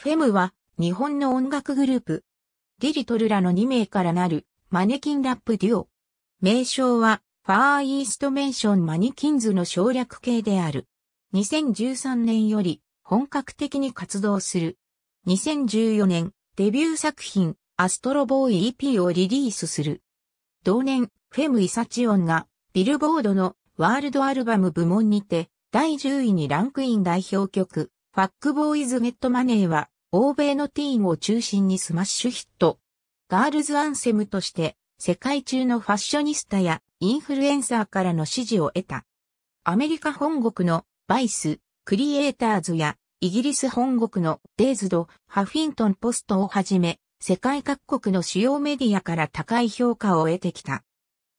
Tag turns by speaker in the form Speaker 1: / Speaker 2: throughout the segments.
Speaker 1: フェムは日本の音楽グループ。ディリトルらの2名からなるマネキンラップデュオ。名称はファーイーストメンションマニキンズの省略形である。2013年より本格的に活動する。2014年デビュー作品アストロボーイ EP をリリースする。同年フェム・イサチオンがビルボードのワールドアルバム部門にて第10位にランクイン代表曲ファックボーイズ・ゲット・マネーは、欧米のティーンを中心にスマッシュヒット。ガールズ・アンセムとして、世界中のファッショニスタやインフルエンサーからの支持を得た。アメリカ本国のバイス、クリエイターズやイギリス本国のデイズド、ハフィントンポストをはじめ、世界各国の主要メディアから高い評価を得てきた。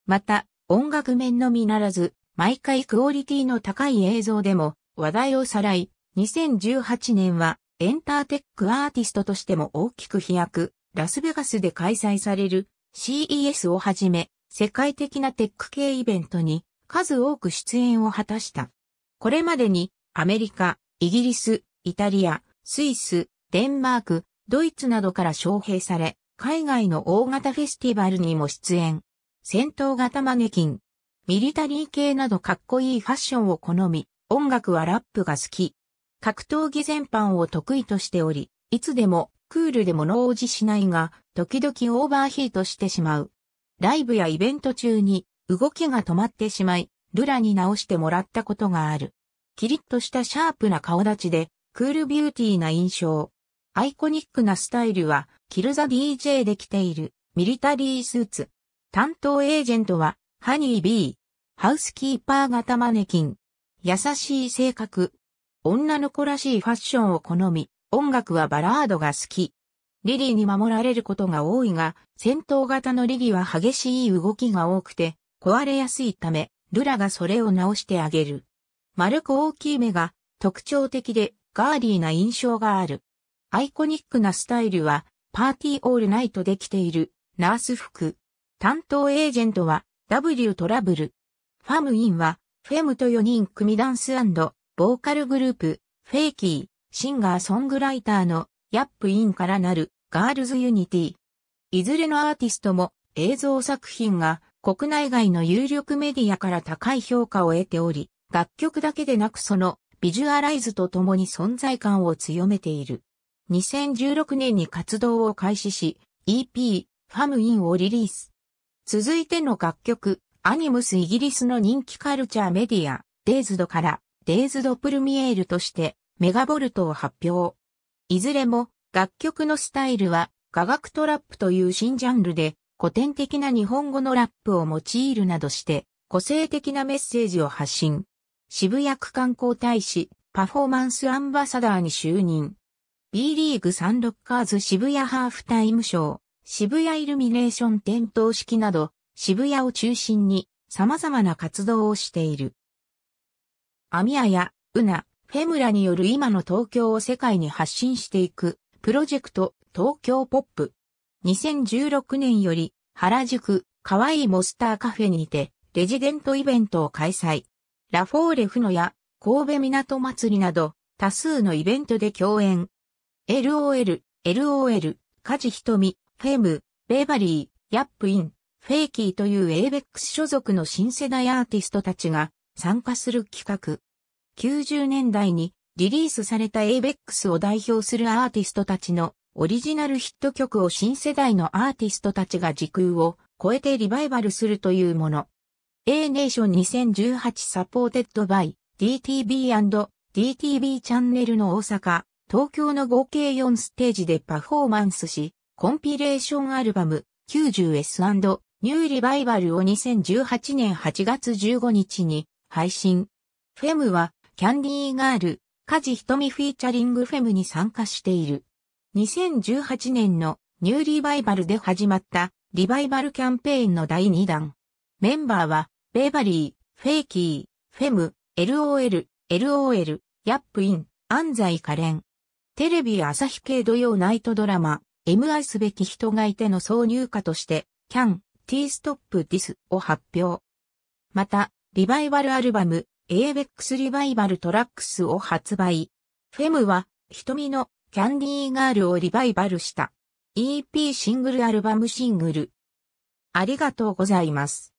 Speaker 1: また、音楽面のみならず、毎回クオリティの高い映像でも話題をさらい、2018年はエンターテックアーティストとしても大きく飛躍、ラスベガスで開催される CES をはじめ、世界的なテック系イベントに数多く出演を果たした。これまでにアメリカ、イギリス、イタリア、スイス、デンマーク、ドイツなどから招聘され、海外の大型フェスティバルにも出演。戦闘型マネキン、ミリタリー系などかっこいいファッションを好み、音楽はラップが好き、格闘技全般を得意としており、いつでもクールで物応じしないが、時々オーバーヒートしてしまう。ライブやイベント中に動きが止まってしまい、ルラに直してもらったことがある。キリッとしたシャープな顔立ちで、クールビューティーな印象。アイコニックなスタイルは、キルザ DJ で着ているミリタリースーツ。担当エージェントは、ハニービー。ハウスキーパー型マネキン。優しい性格、女の子らしいファッションを好み、音楽はバラードが好き。リリーに守られることが多いが、戦闘型のリリーは激しい動きが多くて、壊れやすいため、ルラがそれを直してあげる。丸く大きい目が特徴的でガーリーな印象がある。アイコニックなスタイルはパーティーオールナイトで着ているナース服。担当エージェントは W トラブル。ファムインはフェムと4人組ダンスボーカルグループ、フェイキー、シンガーソングライターのヤップインからなるガールズユニティ。いずれのアーティストも映像作品が国内外の有力メディアから高い評価を得ており、楽曲だけでなくそのビジュアライズとともに存在感を強めている。2016年に活動を開始し、EP、ファムインをリリース。続いての楽曲、アニムスイギリスの人気カルチャーメディア、デイズドから、デイズ・ド・プルミエールとしてメガボルトを発表。いずれも楽曲のスタイルは科学トラップという新ジャンルで古典的な日本語のラップを用いるなどして個性的なメッセージを発信。渋谷区観光大使パフォーマンスアンバサダーに就任。B リーグサンロッカーズ渋谷ハーフタイムショー、渋谷イルミネーション点灯式など渋谷を中心に様々な活動をしている。アミアやウナ、フェムラによる今の東京を世界に発信していくプロジェクト東京ポップ。2016年より原宿かわいいモスターカフェにてレジデントイベントを開催。ラフォーレフノや神戸港祭りなど多数のイベントで共演。LOL、LOL、カジヒトミ、フェム、ベーバリー、ヤップイン、フェイキーというエベックス所属の新世代アーティストたちが参加する企画。90年代にリリースされた ABEX を代表するアーティストたちのオリジナルヒット曲を新世代のアーティストたちが時空を超えてリバイバルするというもの。A ネーション2018サポーテッド t e DTB&DTB チャンネルの大阪、東京の合計4ステージでパフォーマンスし、コンピレーションアルバム 90S& ニューリバイバルを2018年8月15日に配信。フェムは、キャンディーガール、カジヒトミフィーチャリングフェムに参加している。2018年のニューリバイバルで始まったリバイバルキャンペーンの第2弾。メンバーは、ベーバリー、フェイキー、フェム、LOL、LOL、ヤップイン、安西可憐。テレビ朝日系土曜ナイトドラマ、MI すべき人がいての挿入歌として、キャン、ティーストップディスを発表。また、リバイバルアルバム、エイベックスリバイバルトラックスを発売。フェムは、瞳のキャンディーガールをリバイバルした。EP シングルアルバムシングル。ありがとうございます。